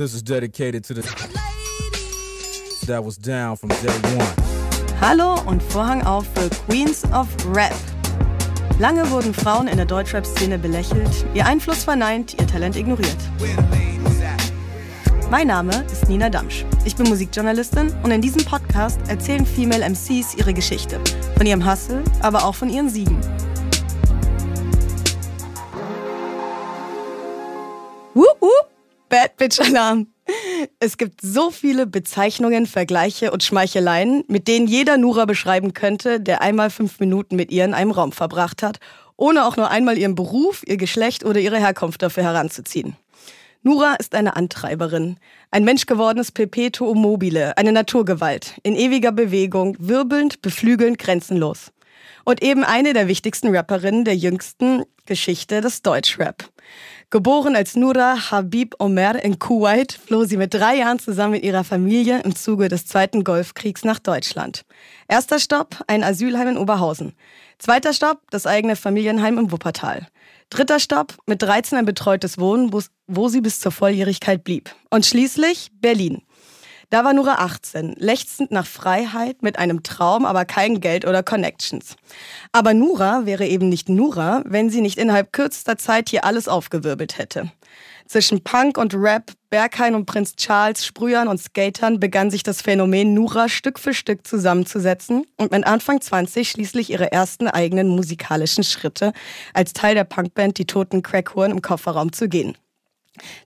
This is dedicated to the that was down from day one. Hallo und Vorhang auf für Queens of Rap. Lange wurden Frauen in der Deutschrap-Szene belächelt, ihr Einfluss verneint, ihr Talent ignoriert. Mein Name ist Nina Damsch. Ich bin Musikjournalistin und in diesem Podcast erzählen Female MCs ihre Geschichte. Von ihrem Hustle, aber auch von ihren Siegen. Bitch-Alarm. Es gibt so viele Bezeichnungen, Vergleiche und Schmeicheleien, mit denen jeder Nura beschreiben könnte, der einmal fünf Minuten mit ihr in einem Raum verbracht hat, ohne auch nur einmal ihren Beruf, ihr Geschlecht oder ihre Herkunft dafür heranzuziehen. Nura ist eine Antreiberin, ein menschgewordenes Perpetuum mobile, eine Naturgewalt, in ewiger Bewegung, wirbelnd, beflügelnd, grenzenlos. Und eben eine der wichtigsten Rapperinnen der jüngsten Geschichte des Deutschrap. Geboren als Nura Habib Omer in Kuwait, floh sie mit drei Jahren zusammen mit ihrer Familie im Zuge des Zweiten Golfkriegs nach Deutschland. Erster Stopp, ein Asylheim in Oberhausen. Zweiter Stopp, das eigene Familienheim im Wuppertal. Dritter Stopp, mit 13 ein betreutes Wohnen, wo sie bis zur Volljährigkeit blieb. Und schließlich Berlin. Da war Nora 18, lechzend nach Freiheit, mit einem Traum, aber kein Geld oder Connections. Aber Nora wäre eben nicht Nora, wenn sie nicht innerhalb kürzester Zeit hier alles aufgewirbelt hätte. Zwischen Punk und Rap, Berghain und Prinz Charles, Sprühern und Skatern begann sich das Phänomen Nura Stück für Stück zusammenzusetzen und mit Anfang 20 schließlich ihre ersten eigenen musikalischen Schritte als Teil der Punkband Die Toten Crackhorn im Kofferraum zu gehen.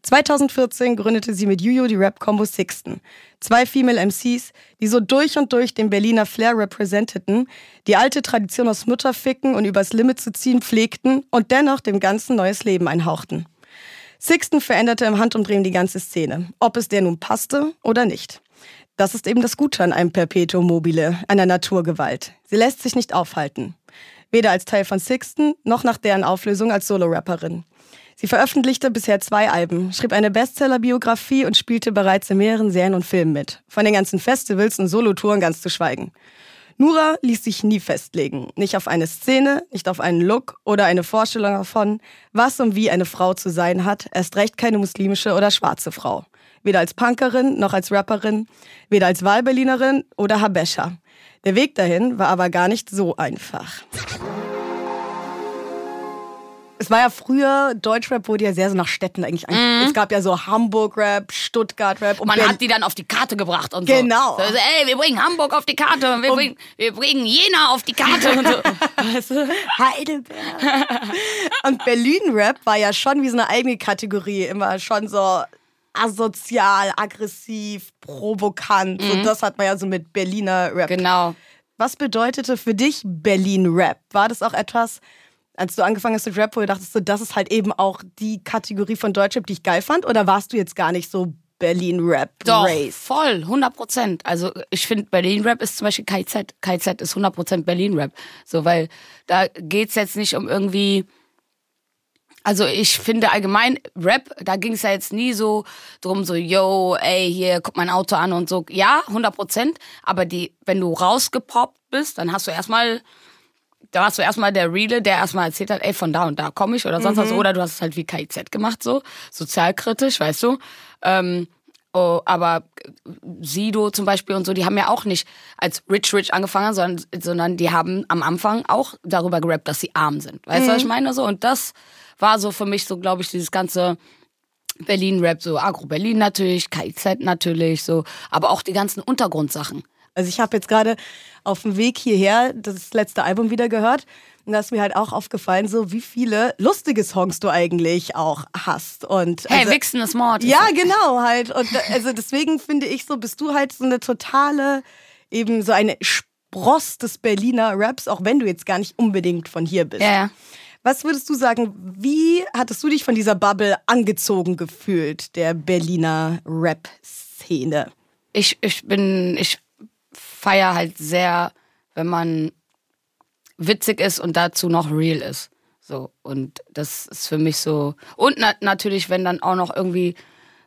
2014 gründete sie mit Juju die Rap-Combo Sixten. Zwei Female MCs, die so durch und durch den Berliner Flair repräsenteten, die alte Tradition aus Mutterficken und übers Limit zu ziehen pflegten und dennoch dem Ganzen neues Leben einhauchten. Sixten veränderte im Handumdrehen die ganze Szene, ob es der nun passte oder nicht. Das ist eben das Gute an einem Perpetuum mobile, einer Naturgewalt. Sie lässt sich nicht aufhalten. Weder als Teil von Sixten noch nach deren Auflösung als Solo-Rapperin. Sie veröffentlichte bisher zwei Alben, schrieb eine Bestsellerbiografie und spielte bereits in mehreren Serien und Filmen mit. Von den ganzen Festivals und Solotouren ganz zu schweigen. Nura ließ sich nie festlegen. Nicht auf eine Szene, nicht auf einen Look oder eine Vorstellung davon, was und wie eine Frau zu sein hat, erst recht keine muslimische oder schwarze Frau. Weder als Punkerin noch als Rapperin, weder als Wahlberlinerin oder Habescha. Der Weg dahin war aber gar nicht so einfach. Es war ja früher, Deutschrap wurde ja sehr so nach Städten eigentlich mhm. Es gab ja so Hamburg-Rap, Stuttgart-Rap. Und Man ben hat die dann auf die Karte gebracht und genau. so. Genau. So, ey, wir bringen Hamburg auf die Karte und wir, und bringen, wir bringen Jena auf die Karte. und so. weißt du? Heidelberg. und Berlin-Rap war ja schon wie so eine eigene Kategorie. Immer schon so asozial, aggressiv, provokant. Mhm. Und das hat man ja so mit Berliner Rap. Genau. Was bedeutete für dich Berlin Rap? War das auch etwas, als du angefangen hast mit Rap, wo du dachtest, das ist halt eben auch die Kategorie von Deutschrap, die ich geil fand? Oder warst du jetzt gar nicht so Berlin-Rap-Race? Doch, voll, 100 Prozent. Also ich finde, Berlin-Rap ist zum Beispiel KZ. KZ ist 100 Prozent Berlin-Rap. So, weil da geht es jetzt nicht um irgendwie... Also ich finde allgemein Rap, da ging es ja jetzt nie so drum, so, yo, ey, hier, guck mein Auto an und so. Ja, 100 Prozent. Aber die, wenn du rausgepoppt bist, dann hast du erstmal da warst du erstmal der Reale, der erstmal erzählt hat, ey, von da und da komme ich oder sonst mhm. was. Oder du hast es halt wie KIZ gemacht, so, sozialkritisch, weißt du. Ähm, oh, aber Sido zum Beispiel und so, die haben ja auch nicht als Rich Rich angefangen, sondern, sondern die haben am Anfang auch darüber gerappt, dass sie arm sind. Weißt du, mhm. was ich mhm. meine? So, und das war so für mich so, glaube ich, dieses ganze Berlin-Rap, so Agro Berlin natürlich, KIZ natürlich, so, aber auch die ganzen Untergrundsachen. Also ich habe jetzt gerade auf dem Weg hierher das letzte Album wieder gehört. Und da ist mir halt auch aufgefallen, so wie viele lustige Songs du eigentlich auch hast. Und hey, also, Wichsen ist Mord. Ja, genau halt. Und also deswegen finde ich so, bist du halt so eine totale, eben so eine Spross des Berliner Raps, auch wenn du jetzt gar nicht unbedingt von hier bist. Ja, ja. Was würdest du sagen, wie hattest du dich von dieser Bubble angezogen gefühlt, der Berliner Rap-Szene? Ich, ich bin, ich feier halt sehr, wenn man witzig ist und dazu noch real ist. So, und das ist für mich so. Und na natürlich, wenn dann auch noch irgendwie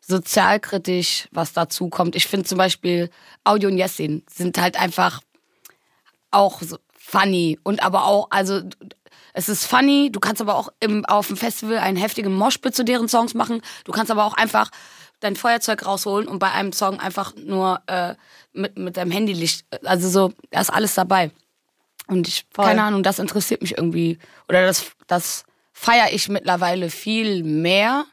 sozialkritisch was dazu kommt. Ich finde zum Beispiel Audio und Jessin sind halt einfach auch so funny und aber auch, also es ist funny, du kannst aber auch im, auf dem Festival einen heftigen Moshpit zu deren Songs machen, du kannst aber auch einfach dein Feuerzeug rausholen und bei einem Song einfach nur äh, mit, mit deinem Handylicht, also so, da ist alles dabei. Und ich, Voll. keine Ahnung, das interessiert mich irgendwie. Oder das, das feiere ich mittlerweile viel mehr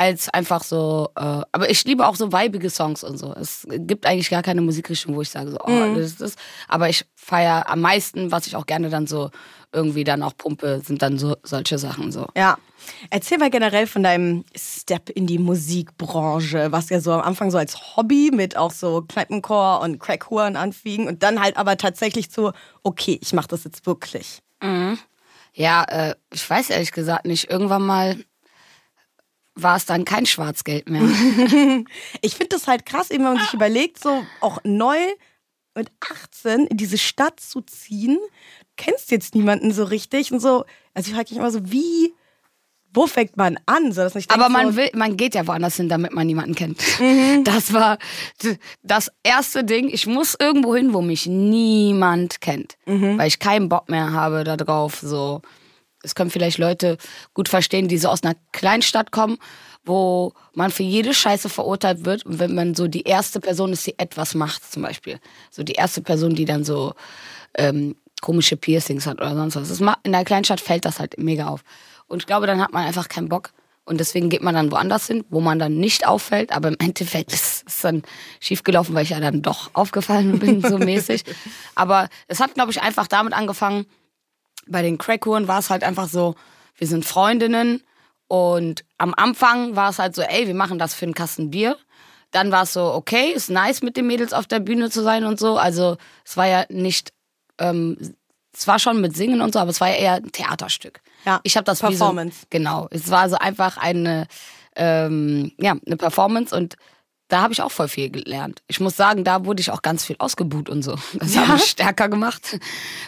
als einfach so. Äh, aber ich liebe auch so weibige Songs und so. Es gibt eigentlich gar keine Musikrichtung, wo ich sage so, oh, mhm. das ist das. Aber ich feiere am meisten, was ich auch gerne dann so irgendwie dann auch pumpe, sind dann so solche Sachen so. Ja. Erzähl mal generell von deinem Step in die Musikbranche, was ja so am Anfang so als Hobby mit auch so Kneipenchor und Crackhuren anfing und dann halt aber tatsächlich zu, okay, ich mache das jetzt wirklich. Mhm. Ja, äh, ich weiß ehrlich gesagt nicht. Irgendwann mal war es dann kein Schwarzgeld mehr. ich finde das halt krass, eben wenn man sich überlegt, so auch neu mit 18 in diese Stadt zu ziehen, kennst jetzt niemanden so richtig und so. Also ich frage mich immer so, wie wo fängt man an? So, dass ich Aber man will, man geht ja woanders hin, damit man niemanden kennt. Mhm. Das war das erste Ding. Ich muss irgendwo hin, wo mich niemand kennt, mhm. weil ich keinen Bock mehr habe darauf, so es können vielleicht Leute gut verstehen, die so aus einer Kleinstadt kommen, wo man für jede Scheiße verurteilt wird. Und wenn man so die erste Person ist, die etwas macht, zum Beispiel. So die erste Person, die dann so ähm, komische Piercings hat oder sonst was. in der Kleinstadt fällt das halt mega auf. Und ich glaube, dann hat man einfach keinen Bock. Und deswegen geht man dann woanders hin, wo man dann nicht auffällt. Aber im Endeffekt ist es dann schiefgelaufen, weil ich ja dann doch aufgefallen bin, so mäßig. Aber es hat, glaube ich, einfach damit angefangen, bei den Crackhuren war es halt einfach so, wir sind Freundinnen und am Anfang war es halt so, ey, wir machen das für einen Kasten Bier. Dann war es so, okay, ist nice mit den Mädels auf der Bühne zu sein und so. Also es war ja nicht, ähm, es war schon mit Singen und so, aber es war ja eher ein Theaterstück. Ja, ich habe das Performance. So, genau, es war so einfach eine, ähm, ja, eine Performance und da habe ich auch voll viel gelernt. Ich muss sagen, da wurde ich auch ganz viel ausgebuht und so. Das ja? hat mich stärker gemacht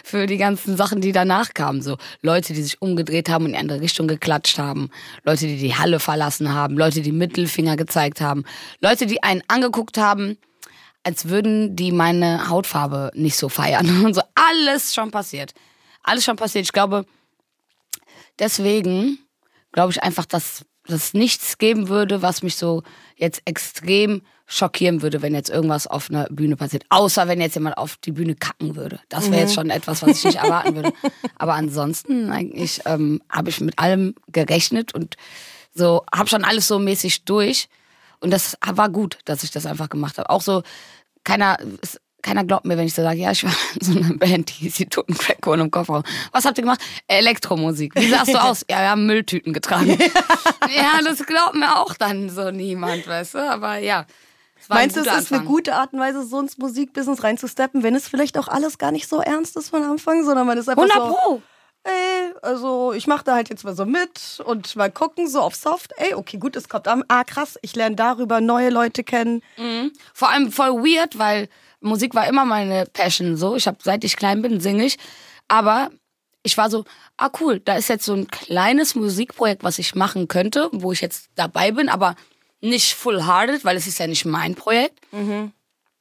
für die ganzen Sachen, die danach kamen. So Leute, die sich umgedreht haben und in die andere Richtung geklatscht haben. Leute, die die Halle verlassen haben. Leute, die Mittelfinger gezeigt haben. Leute, die einen angeguckt haben, als würden die meine Hautfarbe nicht so feiern. Und so alles schon passiert. Alles schon passiert. Ich glaube, deswegen glaube ich einfach, dass dass es nichts geben würde, was mich so jetzt extrem schockieren würde, wenn jetzt irgendwas auf einer Bühne passiert. Außer wenn jetzt jemand auf die Bühne kacken würde. Das wäre mhm. jetzt schon etwas, was ich nicht erwarten würde. Aber ansonsten eigentlich ähm, habe ich mit allem gerechnet und so habe schon alles so mäßig durch. Und das war gut, dass ich das einfach gemacht habe. Auch so, keiner, keiner glaubt mir, wenn ich so sage, ja, ich war in so einer Band, die hieß die toten Crackkorn im Kofferraum. Was habt ihr gemacht? Elektromusik. Wie sahst du aus? Ja, wir haben Mülltüten getragen. ja, das glaubt mir auch dann so niemand, weißt du? Aber ja. Meinst du, es ist Anfang. eine gute Art und Weise, so ins Musikbusiness reinzusteppen, wenn es vielleicht auch alles gar nicht so ernst ist von Anfang, sondern man ist einfach 100 so, Pro. Ey, also ich mache da halt jetzt mal so mit und mal gucken, so auf Soft. Ey, okay, gut, es kommt an. Ah, krass, ich lerne darüber neue Leute kennen. Mhm. Vor allem voll weird, weil Musik war immer meine Passion. So, ich habe seit ich klein bin singe ich, aber ich war so, ah cool, da ist jetzt so ein kleines Musikprojekt, was ich machen könnte, wo ich jetzt dabei bin, aber nicht full-hearted, weil es ist ja nicht mein Projekt. Mhm.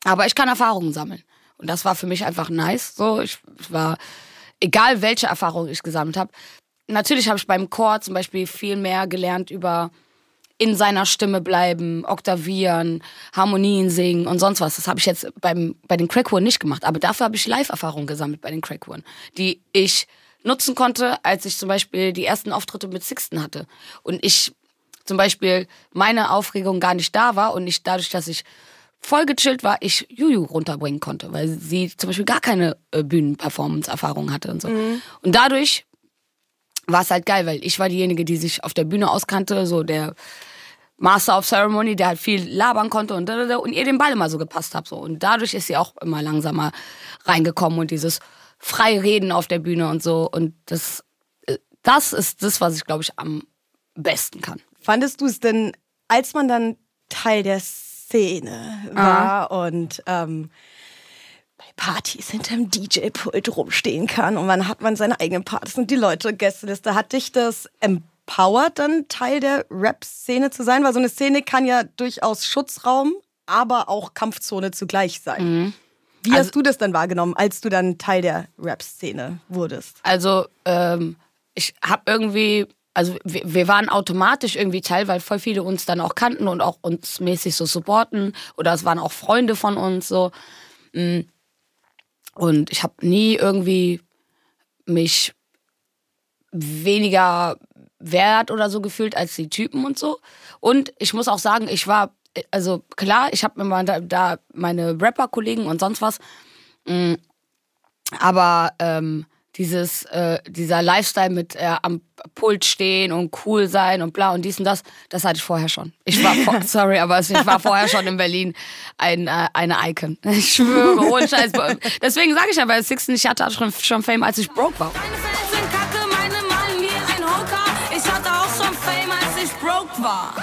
Aber ich kann Erfahrungen sammeln. Und das war für mich einfach nice. So, ich, ich war, egal welche Erfahrung ich gesammelt habe. Natürlich habe ich beim Chor zum Beispiel viel mehr gelernt über in seiner Stimme bleiben, oktavieren, Harmonien singen und sonst was. Das habe ich jetzt beim, bei den Crackhuren nicht gemacht. Aber dafür habe ich Live-Erfahrungen gesammelt bei den Crackhuren, die ich nutzen konnte, als ich zum Beispiel die ersten Auftritte mit Sixten hatte. Und ich zum Beispiel meine Aufregung gar nicht da war und ich dadurch, dass ich voll gechillt war, ich Juju runterbringen konnte, weil sie zum Beispiel gar keine äh, Bühnenperformance-Erfahrung hatte und so. Mhm. Und dadurch war es halt geil, weil ich war diejenige, die sich auf der Bühne auskannte, so der Master of Ceremony, der halt viel labern konnte und, und ihr den Ball immer so gepasst habt. So. Und dadurch ist sie auch immer langsamer reingekommen und dieses freie Reden auf der Bühne und so. Und das, äh, das ist das, was ich, glaube ich, am besten kann. Fandest du es denn, als man dann Teil der Szene war ah. und ähm, bei Partys hinterm DJ-Pult rumstehen kann und man hat man seine eigenen Partys und die Leute Gästeliste, hat dich das empowered? Power dann Teil der Rap-Szene zu sein? Weil so eine Szene kann ja durchaus Schutzraum, aber auch Kampfzone zugleich sein. Mhm. Wie also, hast du das dann wahrgenommen, als du dann Teil der Rap-Szene wurdest? Also, ähm, ich habe irgendwie also wir, wir, waren automatisch irgendwie Teil, weil voll viele uns dann auch kannten und auch uns mäßig so supporten oder es waren auch Freunde von uns so. Mm. Und ich habe nie irgendwie mich weniger wert oder so gefühlt als die Typen und so. Und ich muss auch sagen, ich war, also klar, ich habe mir mal da, da meine Rapper-Kollegen und sonst was, mm, aber ähm, dieses, äh, dieser Lifestyle mit äh, am Pult stehen und cool sein und bla und dies und das, das hatte ich vorher schon. Ich war, vor, sorry, aber ich war vorher schon in Berlin ein, äh, eine Icon. Ich schwöre, ohne Scheiß. Deswegen sage ich ja bei Sixten, ich hatte schon, schon Fame, als ich broke war. war.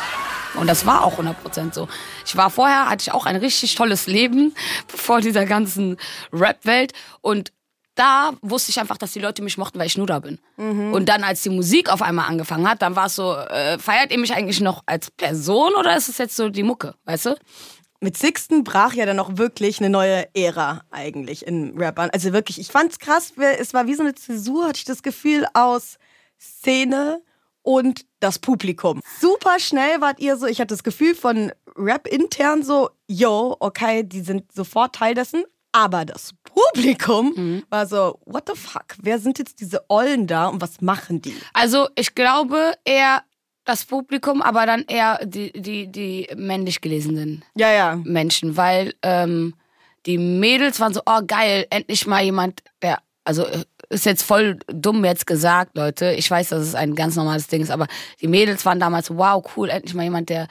Und das war auch 100% so. Ich war vorher, hatte ich auch ein richtig tolles Leben vor dieser ganzen Rap-Welt und da wusste ich einfach, dass die Leute mich mochten, weil ich nur da bin. Mhm. Und dann, als die Musik auf einmal angefangen hat, dann war es so, äh, feiert ihr mich eigentlich noch als Person oder ist es jetzt so die Mucke, weißt du? Mit Sixten brach ja dann auch wirklich eine neue Ära eigentlich in Rappern. Also wirklich, ich fand's krass, es war wie so eine Zäsur, hatte ich das Gefühl, aus Szene, und das Publikum. Super schnell wart ihr so, ich hatte das Gefühl von Rap intern so, yo, okay, die sind sofort Teil dessen. Aber das Publikum mhm. war so, what the fuck? Wer sind jetzt diese Ollen da und was machen die? Also ich glaube eher das Publikum, aber dann eher die, die, die männlich gelesenen ja, ja. Menschen, weil ähm, die Mädels waren so, oh geil, endlich mal jemand, der, also äh, ist jetzt voll dumm jetzt gesagt, Leute. Ich weiß, dass es ein ganz normales Ding ist, aber die Mädels waren damals, wow, cool, endlich mal jemand, der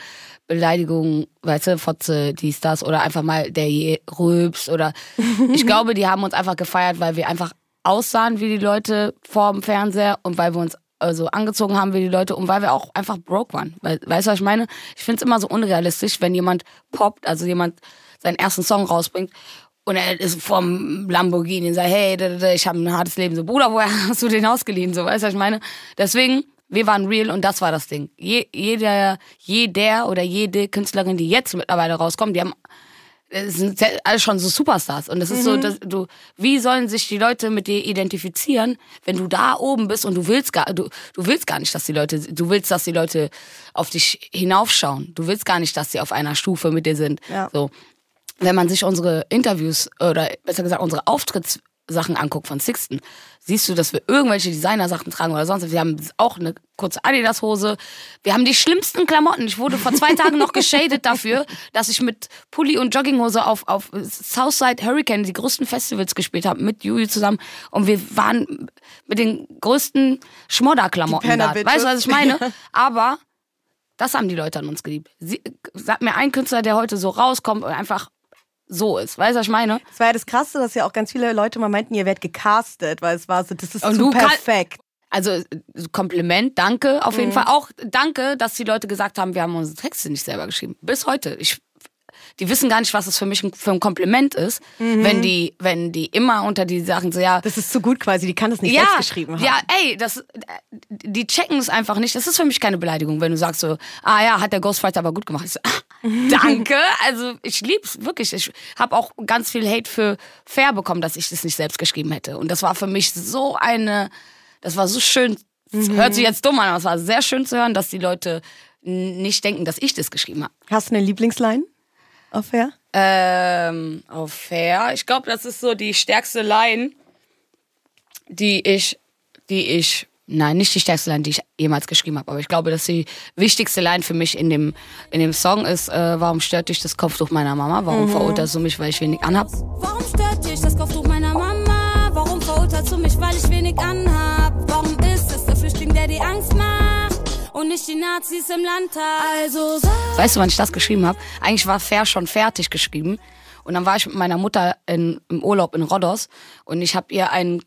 Beleidigungen, weißt du, Fotze, dies, das oder einfach mal der Je Röps oder ich glaube, die haben uns einfach gefeiert, weil wir einfach aussahen wie die Leute vor dem Fernseher und weil wir uns also angezogen haben wie die Leute und weil wir auch einfach broke waren. weißt du, was ich meine? Ich finde es immer so unrealistisch, wenn jemand poppt, also jemand seinen ersten Song rausbringt und er ist vom Lamborghini und sagt, hey, ich habe ein hartes Leben. So, Bruder, woher hast du den ausgeliehen? So, weißt du, was ich meine? Deswegen, wir waren real und das war das Ding. Je, jeder, jeder oder jede Künstlerin, die jetzt mittlerweile rauskommt, die haben es äh, sind alles schon so Superstars. Und das ist mhm. so, dass du, wie sollen sich die Leute mit dir identifizieren, wenn du da oben bist und du willst gar, du, du willst gar nicht, dass die Leute, du willst, dass die Leute auf dich hinaufschauen. Du willst gar nicht, dass sie auf einer Stufe mit dir sind. Ja. So wenn man sich unsere Interviews oder besser gesagt unsere Auftrittssachen anguckt von Sixten, siehst du, dass wir irgendwelche Designersachen tragen oder sonst. Wir haben auch eine kurze Adidas-Hose. Wir haben die schlimmsten Klamotten. Ich wurde vor zwei Tagen noch geschadet dafür, dass ich mit Pulli und Jogginghose auf, auf Southside Hurricane die größten Festivals gespielt habe, mit Juju zusammen. Und wir waren mit den größten Schmodder-Klamotten da. Weißt du, was ich meine? Aber das haben die Leute an uns geliebt. Sie, sag mir einen Künstler, der heute so rauskommt und einfach so ist. Weißt du, was ich meine? Das war ja das Krasse, dass ja auch ganz viele Leute mal meinten, ihr werdet gecastet, weil es war so, das ist Und zu perfekt. Also äh, Kompliment, danke auf jeden mhm. Fall. Auch danke, dass die Leute gesagt haben, wir haben unsere Texte nicht selber geschrieben. Bis heute. Ich, die wissen gar nicht, was es für mich für ein Kompliment ist, mhm. wenn die, wenn die immer unter die Sachen so ja. Das ist zu gut quasi. Die kann das nicht ja, selbst geschrieben haben. Ja, ey, das, äh, die checken es einfach nicht. Das ist für mich keine Beleidigung, wenn du sagst so, ah ja, hat der Ghostwriter aber gut gemacht. Ich so, ah, danke. Also ich lieb's wirklich. Ich habe auch ganz viel Hate für fair bekommen, dass ich das nicht selbst geschrieben hätte. Und das war für mich so eine, das war so schön. Mhm. Hört sich jetzt dumm an, aber es war sehr schön zu hören, dass die Leute nicht denken, dass ich das geschrieben habe. Hast du eine Lieblingsline auf fair? Ähm, auf fair. Ich glaube, das ist so die stärkste Line, die ich, die ich Nein, nicht die stärkste Line, die ich jemals geschrieben habe. Aber ich glaube, dass die wichtigste Line für mich in dem, in dem Song ist, äh, warum stört dich das Kopftuch meiner Mama? Warum mhm. verurteilst du mich, weil ich wenig anhab? Warum stört dich das Kopftuch meiner Mama? Warum verurteilst du mich, weil ich wenig anhab? Warum ist es der Flüchtling, der die Angst macht? Und nicht die Nazis im Landtag? Also Weißt du, wann ich das geschrieben habe? Eigentlich war Fair schon fertig geschrieben. Und dann war ich mit meiner Mutter in, im Urlaub in Rhodos und ich habe ihr einen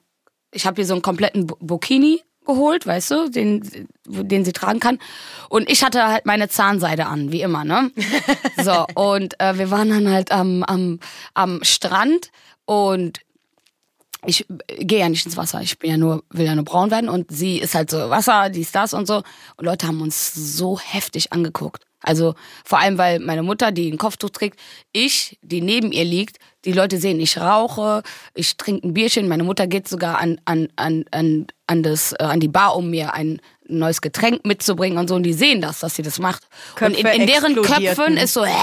ich habe hier so einen kompletten Bikini geholt, weißt du, den, den sie tragen kann. Und ich hatte halt meine Zahnseide an, wie immer, ne? So, und äh, wir waren dann halt am, am, am Strand und ich gehe ja nicht ins Wasser, ich bin ja nur, will ja nur braun werden und sie ist halt so Wasser, dies, das und so. Und Leute haben uns so heftig angeguckt. Also vor allem, weil meine Mutter, die ein Kopftuch trägt, ich, die neben ihr liegt, die Leute sehen, ich rauche, ich trinke ein Bierchen. Meine Mutter geht sogar an, an, an, an, an, das, äh, an die Bar, um mir ein neues Getränk mitzubringen und so. Und die sehen das, dass sie das macht. Köpfe und in, in deren Köpfen ist so, hä?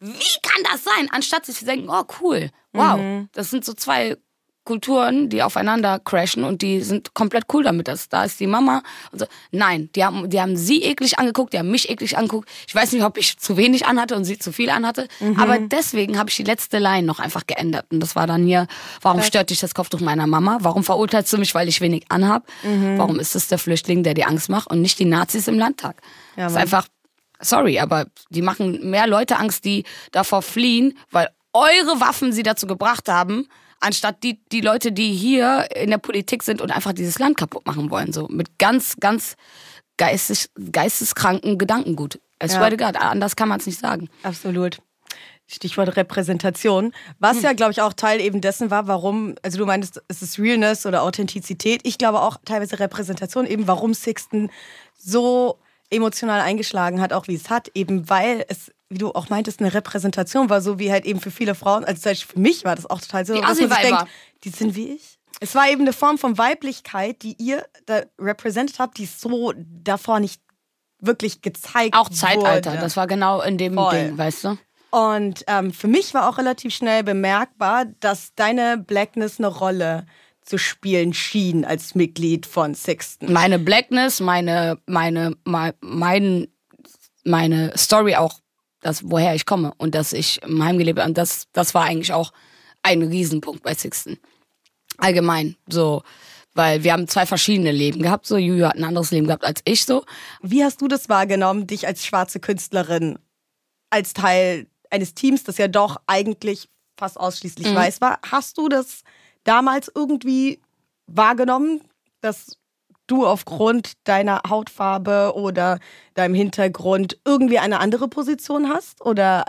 Wie kann das sein? Anstatt sich zu denken, oh cool, wow, mhm. das sind so zwei Kulturen, die aufeinander crashen und die sind komplett cool damit. Dass, da ist die Mama. Und So. Also, nein, die haben, die haben sie eklig angeguckt, die haben mich eklig angeguckt. Ich weiß nicht, ob ich zu wenig anhatte und sie zu viel anhatte. Mhm. Aber deswegen habe ich die letzte Line noch einfach geändert. Und das war dann hier, warum Was? stört dich das Kopftuch meiner Mama? Warum verurteilst du mich, weil ich wenig anhab? Mhm. Warum ist es der Flüchtling, der dir Angst macht und nicht die Nazis im Landtag? Ja, das ist einfach, sorry, aber die machen mehr Leute Angst, die davor fliehen, weil eure Waffen sie dazu gebracht haben, anstatt die, die Leute, die hier in der Politik sind und einfach dieses Land kaputt machen wollen, so mit ganz, ganz geistes, geisteskranken Gedankengut. I swear ja. to God, anders kann man es nicht sagen. Absolut. Stichwort Repräsentation, was hm. ja, glaube ich, auch Teil eben dessen war, warum, also du meinst, es ist Realness oder Authentizität. Ich glaube auch teilweise Repräsentation, eben warum Sixten so emotional eingeschlagen hat, auch wie es hat, eben weil es wie du auch meintest, eine Repräsentation war, so wie halt eben für viele Frauen, also für mich war das auch total so, die was man sich denkt, die sind wie ich. Es war eben eine Form von Weiblichkeit, die ihr da repräsentiert habt, die so davor nicht wirklich gezeigt Auch Zeitalter, wurde. das war genau in dem Voll. Ding, weißt du? Und ähm, für mich war auch relativ schnell bemerkbar, dass deine Blackness eine Rolle zu spielen schien als Mitglied von Sixten. Meine Blackness, meine, meine, mein, meine Story auch das, woher ich komme und dass ich im Heim gelebt habe. Und das, das war eigentlich auch ein Riesenpunkt bei Sixten. Allgemein, so. Weil wir haben zwei verschiedene Leben gehabt, so. Juju hat ein anderes Leben gehabt als ich, so. Wie hast du das wahrgenommen, dich als schwarze Künstlerin, als Teil eines Teams, das ja doch eigentlich fast ausschließlich mhm. weiß war? Hast du das damals irgendwie wahrgenommen, dass du aufgrund deiner Hautfarbe oder deinem Hintergrund irgendwie eine andere Position hast oder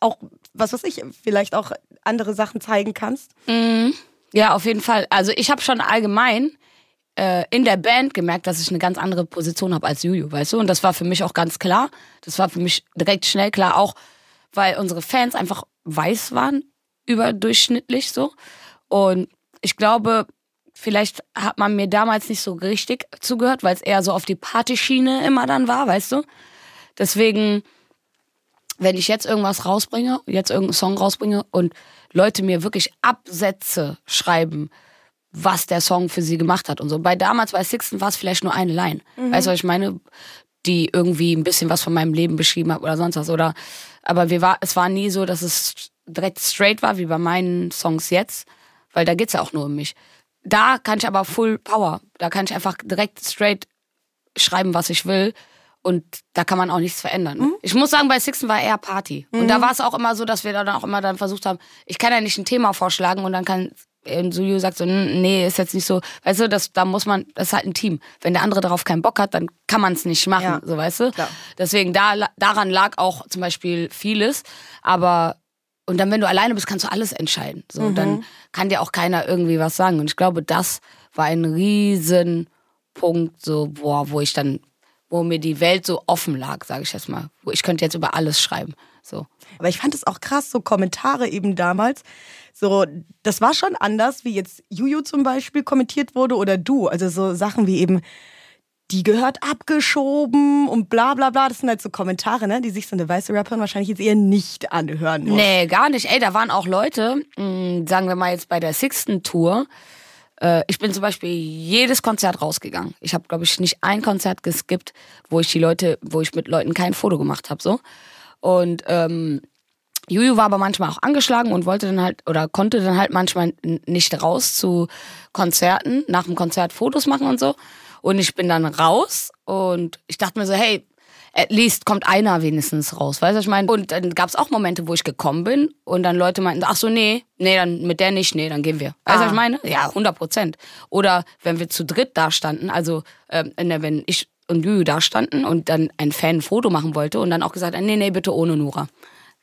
auch, was weiß ich, vielleicht auch andere Sachen zeigen kannst? Mhm. Ja, auf jeden Fall. Also ich habe schon allgemein äh, in der Band gemerkt, dass ich eine ganz andere Position habe als Juju, weißt du? Und das war für mich auch ganz klar. Das war für mich direkt schnell klar, auch weil unsere Fans einfach weiß waren, überdurchschnittlich so. Und ich glaube, Vielleicht hat man mir damals nicht so richtig zugehört, weil es eher so auf die Partyschiene immer dann war, weißt du? Deswegen, wenn ich jetzt irgendwas rausbringe, jetzt irgendeinen Song rausbringe und Leute mir wirklich Absätze schreiben, was der Song für sie gemacht hat und so. Bei damals, bei Sixten war es vielleicht nur eine Line. Mhm. Weißt du, was ich meine? Die irgendwie ein bisschen was von meinem Leben beschrieben hat oder sonst was. Oder, aber wir war, es war nie so, dass es direkt straight war, wie bei meinen Songs jetzt. Weil da geht es ja auch nur um mich. Da kann ich aber Full Power. Da kann ich einfach direkt straight schreiben, was ich will. Und da kann man auch nichts verändern. Mhm. Ich muss sagen, bei Sixten war eher Party. Mhm. Und da mhm. war es auch immer so, dass wir dann auch immer dann versucht haben, ich kann ja nicht ein Thema vorschlagen und dann kann ähm, und Julio sagt so, nee, ist jetzt nicht so, weißt du, das, da muss man, das ist halt ein Team. Wenn der andere darauf keinen Bock hat, dann kann man es nicht machen, ja. so weißt du. Klar. Deswegen, da, daran lag auch zum Beispiel vieles, aber und dann, wenn du alleine bist, kannst du alles entscheiden. So, mhm. dann kann dir auch keiner irgendwie was sagen. Und ich glaube, das war ein Riesenpunkt, so, boah, wo ich dann, wo mir die Welt so offen lag, sage ich jetzt mal. Wo ich könnte jetzt über alles schreiben. So. Aber ich fand es auch krass, so Kommentare eben damals. So, das war schon anders, wie jetzt Juju zum Beispiel kommentiert wurde oder du. Also so Sachen wie eben, die gehört abgeschoben und bla bla bla. Das sind halt so Kommentare, ne, die sich so eine weiße Rapperin wahrscheinlich jetzt eher nicht anhören muss. Nee, gar nicht. Ey, da waren auch Leute, mh, mm, sagen wir mal jetzt bei der sixten Tour, äh, ich bin zum Beispiel jedes Konzert rausgegangen. Ich habe, glaube ich, nicht ein Konzert geskippt, wo ich die Leute, wo ich mit Leuten kein Foto gemacht habe. So. Und ähm, Juju war aber manchmal auch angeschlagen und wollte dann halt oder konnte dann halt manchmal nicht raus zu Konzerten, nach dem Konzert Fotos machen und so. Und ich bin dann raus und ich dachte mir so, hey, at least kommt einer wenigstens raus, weißt du, ich meine? Und dann gab es auch Momente, wo ich gekommen bin und dann Leute meinten, ach so, nee, nee, dann mit der nicht, nee, dann gehen wir. Weißt du, ah. ich meine? Ja, 100 Prozent. Oder wenn wir zu dritt da standen, also ähm, wenn ich und Juju da standen und dann ein Fan ein Foto machen wollte und dann auch gesagt, nee, nee, bitte ohne Nura.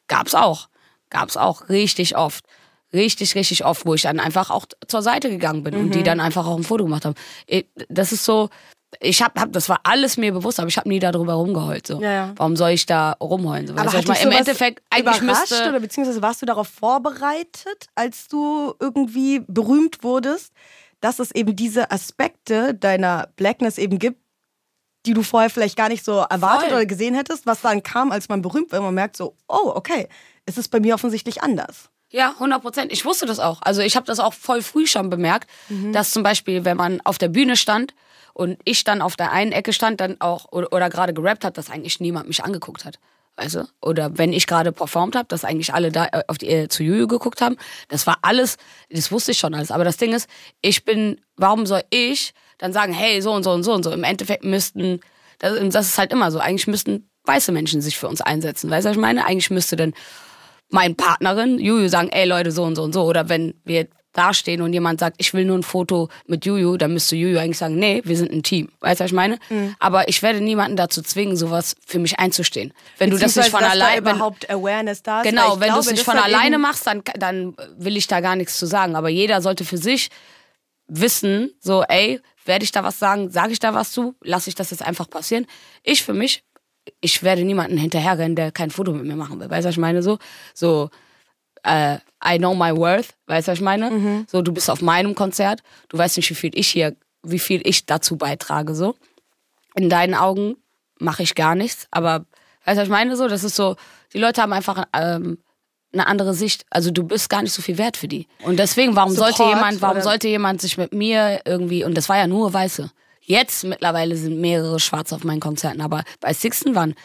Gab's auch. Gab's auch richtig oft richtig, richtig oft, wo ich dann einfach auch zur Seite gegangen bin mhm. und die mhm. dann einfach auch ein Foto gemacht haben. Das ist so, ich hab, hab das war alles mir bewusst, aber ich habe nie darüber rumgeheult. So. Ja, ja. Warum soll ich da rumheulen? So, aber ich mal, im Endeffekt eigentlich überrascht müsste, oder beziehungsweise warst du darauf vorbereitet, als du irgendwie berühmt wurdest, dass es eben diese Aspekte deiner Blackness eben gibt, die du vorher vielleicht gar nicht so erwartet Voll. oder gesehen hättest, was dann kam, als man berühmt wird, und man merkt so, oh, okay, es ist bei mir offensichtlich anders. Ja, 100 Prozent. Ich wusste das auch. Also ich habe das auch voll früh schon bemerkt, mhm. dass zum Beispiel, wenn man auf der Bühne stand und ich dann auf der einen Ecke stand, dann auch oder, oder gerade gerappt hat, dass eigentlich niemand mich angeguckt hat. Also, oder wenn ich gerade performt habe, dass eigentlich alle da äh, auf die, äh, zu Juju geguckt haben. Das war alles, das wusste ich schon alles. Aber das Ding ist, ich bin, warum soll ich dann sagen, hey, so und so und so und so. Im Endeffekt müssten, das, das ist halt immer so, eigentlich müssten weiße Menschen sich für uns einsetzen. Weißt du, was ich meine? Eigentlich müsste dann meinen Partnerin Juju sagen, ey Leute, so und so und so. Oder wenn wir dastehen und jemand sagt, ich will nur ein Foto mit Juju, dann müsste Juju eigentlich sagen, nee, wir sind ein Team. Weißt du, was ich meine? Mhm. Aber ich werde niemanden dazu zwingen, sowas für mich einzustehen. Wenn du das nicht von alleine da überhaupt Awareness da ist, Genau, wenn du es nicht von alleine machst, dann dann will ich da gar nichts zu sagen, aber jeder sollte für sich wissen, so ey, werde ich da was sagen, sage ich da was zu, lasse ich das jetzt einfach passieren. Ich für mich ich werde niemanden hinterherrennen, der kein Foto mit mir machen will. Weißt du, was ich meine? So, so äh, I know my worth, weißt du, was ich meine? Mhm. So, du bist auf meinem Konzert, du weißt nicht, wie viel ich hier, wie viel ich dazu beitrage, so. In deinen Augen mache ich gar nichts, aber weißt du, was ich meine? So, das ist so, die Leute haben einfach ähm, eine andere Sicht. Also du bist gar nicht so viel wert für die. Und deswegen, warum Support, sollte jemand, warum sollte jemand sich mit mir irgendwie, und das war ja nur Weiße. Jetzt mittlerweile sind mehrere Schwarze auf meinen Konzerten, aber bei Sixten waren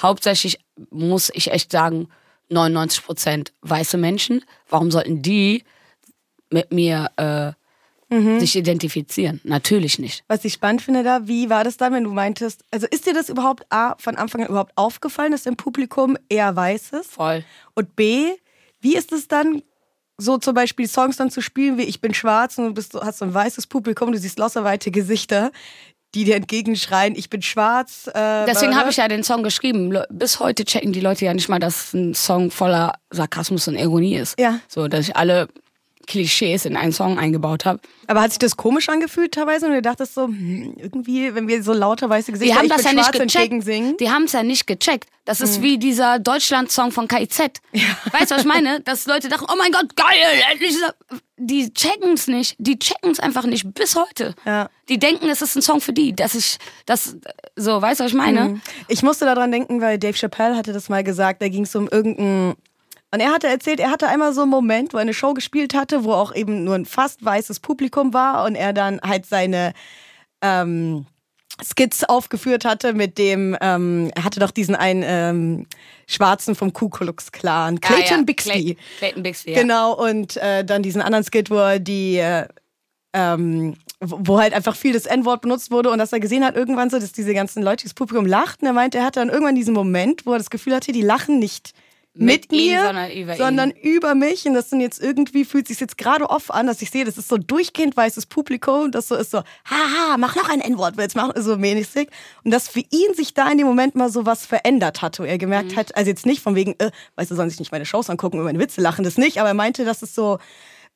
hauptsächlich, muss ich echt sagen, 99 weiße Menschen. Warum sollten die mit mir äh, mhm. sich identifizieren? Natürlich nicht. Was ich spannend finde da, wie war das dann, wenn du meintest, also ist dir das überhaupt A, von Anfang an überhaupt aufgefallen, dass im Publikum eher weiß ist? Voll. Und B, wie ist es dann so zum Beispiel Songs dann zu spielen wie Ich bin schwarz und du bist, hast so ein weißes Publikum, du siehst lauserweite Gesichter, die dir entgegenschreien, ich bin schwarz. Äh, Deswegen habe ich ja den Song geschrieben. Bis heute checken die Leute ja nicht mal, dass ein Song voller Sarkasmus und Ironie ist. Ja. So, dass ich alle Klischees in einen Song eingebaut habe. Aber hat sich das komisch angefühlt teilweise? Und du dachtest so, hm, irgendwie, wenn wir so lauter weiße Gesichter die haben das ja nicht gecheckt. singen? Die haben es ja nicht gecheckt. Das ist hm. wie dieser Deutschland-Song von KIZ. Ja. Weißt du, was ich meine? Dass Leute dachten, oh mein Gott, geil, endlich. Die checken es nicht. Die checken es einfach nicht bis heute. Ja. Die denken, es ist ein Song für die. Dass ich, das, so, weißt du, was ich meine? Hm. Ich musste daran denken, weil Dave Chappelle hatte das mal gesagt. Da ging es um irgendeinen und er hatte erzählt, er hatte einmal so einen Moment, wo er eine Show gespielt hatte, wo auch eben nur ein fast weißes Publikum war und er dann halt seine ähm, Skits aufgeführt hatte mit dem, ähm, er hatte doch diesen einen ähm, Schwarzen vom Ku Klux Klan, ah, Clayton ah, ja. Bixby. Clay Clayton Bixby, ja. Genau, und äh, dann diesen anderen Skit, wo er die... Äh, ähm, wo halt einfach viel das N-Wort benutzt wurde und dass er gesehen hat irgendwann so, dass diese ganzen Leute, das Publikum lachten. Er meinte, er hatte dann irgendwann diesen Moment, wo er das Gefühl hatte, die lachen nicht mit, mit mir, ihm, sondern, über, sondern über, mich. Und das sind jetzt irgendwie, fühlt sich jetzt gerade oft an, dass ich sehe, das ist so durchgehend weißes Publikum, das so ist so, haha, mach noch ein N-Wort-Witz, mach so mäßig. Und dass für ihn sich da in dem Moment mal so was verändert hat, wo er gemerkt mhm. hat, also jetzt nicht von wegen, äh, weißt du, sollen sich nicht meine Shows angucken, über meine Witze lachen, das nicht, aber er meinte, dass es so,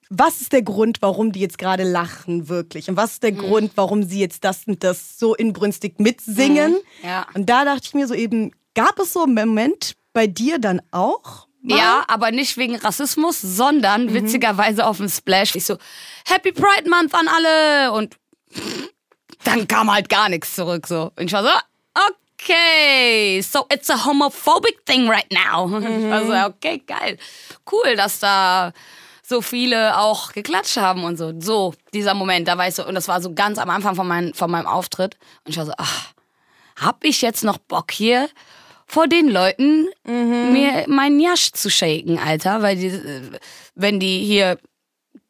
was ist der Grund, warum die jetzt gerade lachen, wirklich? Und was ist der mhm. Grund, warum sie jetzt das und das so inbrünstig mitsingen? Mhm. Ja. Und da dachte ich mir so eben, gab es so einen Moment bei dir dann auch? Mal? Ja, aber nicht wegen Rassismus, sondern mhm. witzigerweise auf dem Splash. Ich so, Happy Pride Month an alle! Und dann kam halt gar nichts zurück. So. Und ich war so, okay, so it's a homophobic thing right now. Mhm. Ich war so, mhm. okay, geil. Cool, dass da so viele auch geklatscht haben und so. So, dieser Moment, da war ich so, und das war so ganz am Anfang von, mein, von meinem Auftritt. Und ich war so, ach, hab ich jetzt noch Bock hier vor den Leuten mhm. mir meinen Jasch zu shaken, Alter, weil die, äh, wenn die hier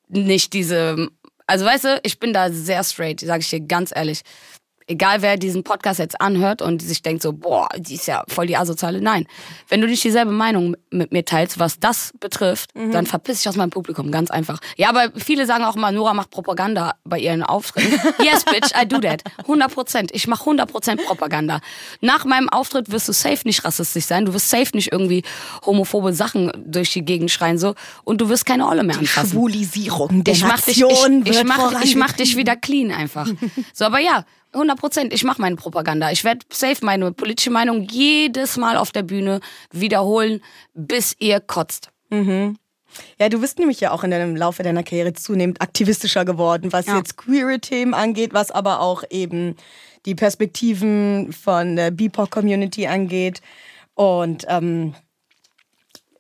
nicht diese, also weißt du, ich bin da sehr straight, sag ich dir ganz ehrlich egal wer diesen Podcast jetzt anhört und sich denkt so, boah, die ist ja voll die asoziale. Nein, wenn du nicht dieselbe Meinung mit mir teilst, was das betrifft, mhm. dann verpiss ich aus meinem Publikum, ganz einfach. Ja, aber viele sagen auch immer, Nora macht Propaganda bei ihren Auftritten. yes, bitch, I do that. 100 Prozent. Ich mache 100 Prozent Propaganda. Nach meinem Auftritt wirst du safe nicht rassistisch sein, du wirst safe nicht irgendwie homophobe Sachen durch die Gegend schreien so und du wirst keine Olle mehr anfassen. Die Schwulisierung der ich mach dich, ich, ich, mach, ich mach dich wieder clean einfach. So, aber ja, 100 Prozent. Ich mache meine Propaganda. Ich werde safe meine politische Meinung jedes Mal auf der Bühne wiederholen, bis ihr kotzt. Mhm. Ja, du bist nämlich ja auch in deinem Laufe deiner Karriere zunehmend aktivistischer geworden, was ja. jetzt queere Themen angeht, was aber auch eben die Perspektiven von der BIPOC-Community angeht. Und ähm,